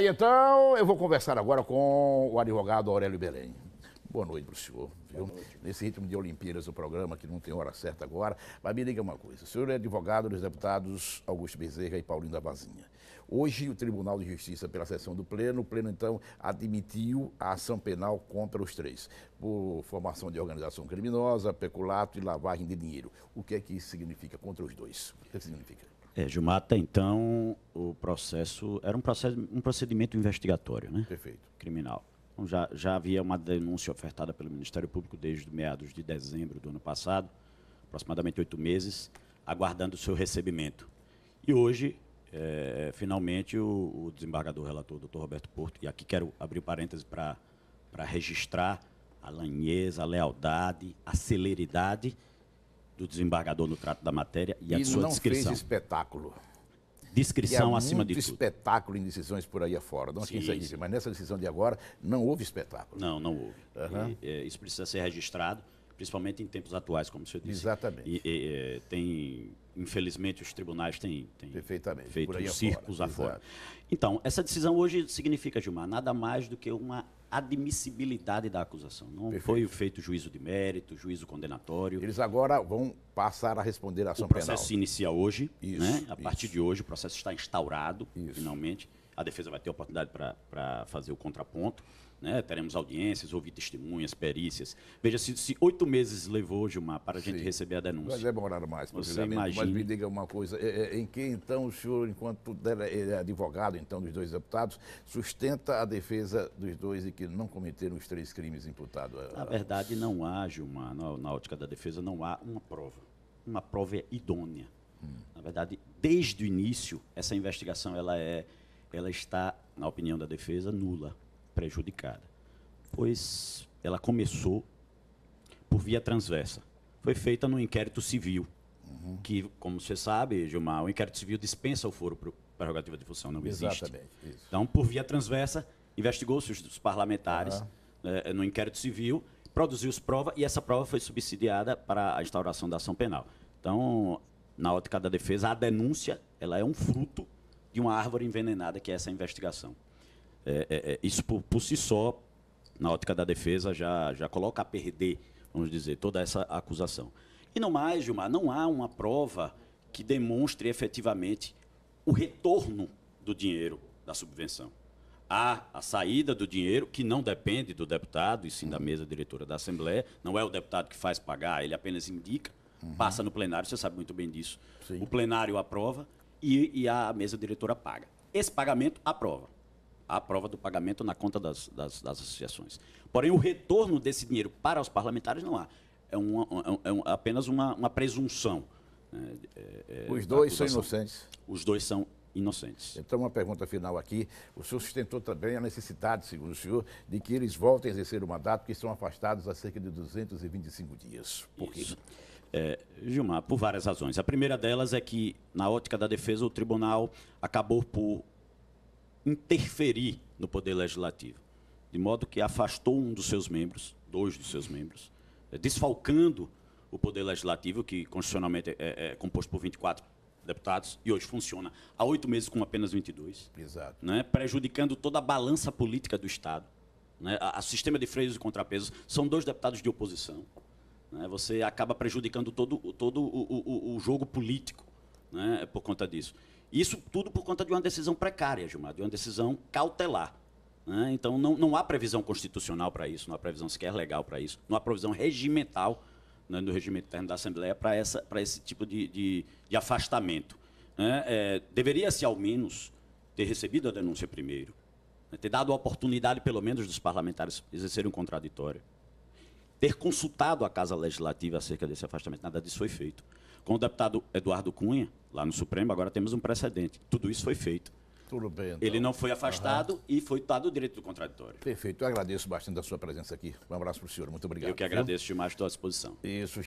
Então, eu vou conversar agora com o advogado Aurélio Belém. Boa noite para o senhor. Nesse ritmo de Olimpíadas, o programa que não tem hora certa agora, mas me diga uma coisa. O senhor é advogado dos deputados Augusto Bezerra e Paulinho da Vazinha. Hoje, o Tribunal de Justiça, pela sessão do Pleno, o Pleno, então, admitiu a ação penal contra os três, por formação de organização criminosa, peculato e lavagem de dinheiro. O que é que isso significa contra os dois? O que é significa? É, Gilmar, até então o processo era um, processo, um procedimento investigatório, né? Perfeito. Criminal. Então, já, já havia uma denúncia ofertada pelo Ministério Público desde meados de dezembro do ano passado, aproximadamente oito meses, aguardando o seu recebimento. E hoje, é, finalmente, o, o, desembargador relator, doutor Roberto Porto, e aqui quero abrir parênteses para registrar a lanheza, a lealdade, a celeridade do desembargador no trato da matéria e, e a sua não descrição. Fez espetáculo. Descrição é acima de tudo. espetáculo em decisões por aí afora. Não é sim, sim. Disso, mas nessa decisão de agora não houve espetáculo. Não, não houve. Uhum. E, é, isso precisa ser registrado, principalmente em tempos atuais, como você disse. Exatamente. E, e, eh, tem, infelizmente, os tribunais têm, têm Perfeitamente, feito por aí circos afora. afora. Então, essa decisão hoje significa, Gilmar, nada mais do que uma admissibilidade da acusação. Não Perfeito. foi feito juízo de mérito, juízo condenatório. Eles agora vão passar a responder a ação penal. O processo penal. se inicia hoje, isso, né? a isso. partir de hoje o processo está instaurado, isso. finalmente. A defesa vai ter oportunidade para fazer o contraponto. Né? Teremos audiências, ouvir testemunhas, perícias. Veja, se, se oito meses levou, Gilmar, para a gente Sim. receber a denúncia. Vai é demorar mais, Você imagina... Mas me diga uma coisa, é, é, em que então o senhor, enquanto é, advogado então dos dois deputados, sustenta a defesa dos dois e que não cometeram os três crimes imputados. A... Na verdade, não há, Gilmar, na, na ótica da defesa, não há uma prova. Uma prova é idônea. Hum. Na verdade, desde o início, essa investigação ela é, ela está, na opinião da defesa, nula, prejudicada. Pois ela começou por via transversa. Foi feita no inquérito civil, uhum. que, como você sabe, Gilmar, o inquérito civil dispensa o foro prerrogativa de função, não Exatamente, existe. Isso. Então, por via transversa, investigou-se os parlamentares ah. eh, no inquérito civil, produziu-se prova e essa prova foi subsidiada para a instauração da ação penal. Então, na ótica da defesa, a denúncia ela é um fruto de uma árvore envenenada que é essa investigação. É, é, é isso por, por, si só, na ótica da defesa, já, já coloca a perder, vamos dizer, toda essa acusação. E não mais, Gilmar, não há uma prova que demonstre efetivamente o retorno do dinheiro da subvenção há a saída do dinheiro, que não depende do deputado, e sim da mesa diretora da Assembleia. Não é o deputado que faz pagar, ele apenas indica, uhum. passa no plenário, você sabe muito bem disso. Sim. O plenário aprova e, e, a mesa diretora paga. Esse pagamento aprova. A prova do pagamento na conta das, das, das, associações. Porém, o retorno desse dinheiro para os parlamentares não há. É, uma, é, é, é um, é apenas uma, uma presunção. Né, é, é, os dois acusação. são inocentes. Os dois são inocentes. Então, uma pergunta final aqui. O senhor sustentou também a necessidade, segundo o senhor, de que eles voltem a exercer o mandato, que estão afastados há cerca de 225 dias. Por quê? Isso. É, Gilmar, por várias razões. A primeira delas é que, na ótica da defesa, o tribunal acabou por interferir no poder legislativo, de modo que afastou um dos seus membros, dois dos seus membros, é, desfalcando o poder legislativo, que constitucionalmente é, é, é composto por 24 deputados, e hoje funciona há oito meses com apenas 22. Exato. Né, prejudicando toda a balança política do Estado. Né, a, a sistema de freios e contrapesos são dois deputados de oposição. Né, você acaba prejudicando todo, todo o, o, o jogo político né, por conta disso. Isso tudo por conta de uma decisão precária, Gilmar, de uma decisão cautelar. Né? Então, não, não há previsão constitucional para isso, não há previsão sequer legal para isso, não há previsão regimental né, do regimento interno da Assembleia para esse tipo de, de, de afastamento. Né? É, Deveria-se, ao menos, ter recebido a denúncia primeiro, né, ter dado a oportunidade, pelo menos, dos parlamentares exercerem um contraditório, ter consultado a Casa Legislativa acerca desse afastamento. Nada disso foi feito. Com o deputado Eduardo Cunha, lá no Supremo, agora temos um precedente. Tudo isso foi feito. Tudo bem. Então. Ele não foi afastado uhum. e foi dado o direito do contraditório. Perfeito. Eu agradeço bastante a sua presença aqui. Um abraço para o senhor. Muito obrigado. Eu que agradeço demais a sua disposição. Isso.